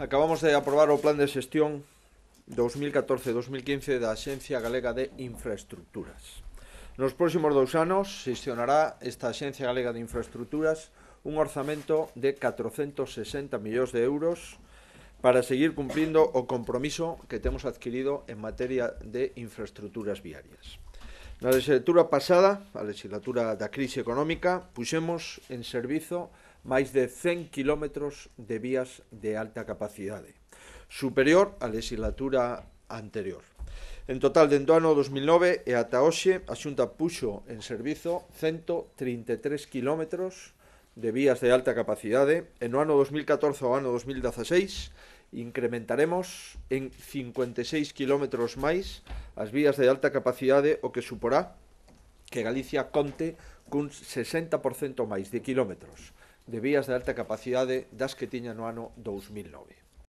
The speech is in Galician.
acabamos de aprobar o plan de xestión 2014-2015 da Axencia Galega de Infraestructuras. Nos próximos dous anos xestionará esta Axencia Galega de Infraestructuras un orzamento de 460 millóns de euros para seguir cumprindo o compromiso que temos adquirido en materia de infraestructuras viarias. Na legislatura pasada, a legislatura da crise económica, puxemos en servizo máis de 100 km de vías de alta capacidade, superior á legislatura anterior. En total, dentro do ano 2009 e ata hoxe, a Xunta puxo en servizo 133 km de vías de alta capacidade e no ano 2014 ao ano 2016 incrementaremos en 56 kilómetros máis as vías de alta capacidade o que suporá que Galicia conte cun 60% máis de kilómetros de vías de alta capacidade das que tiña no ano 2009.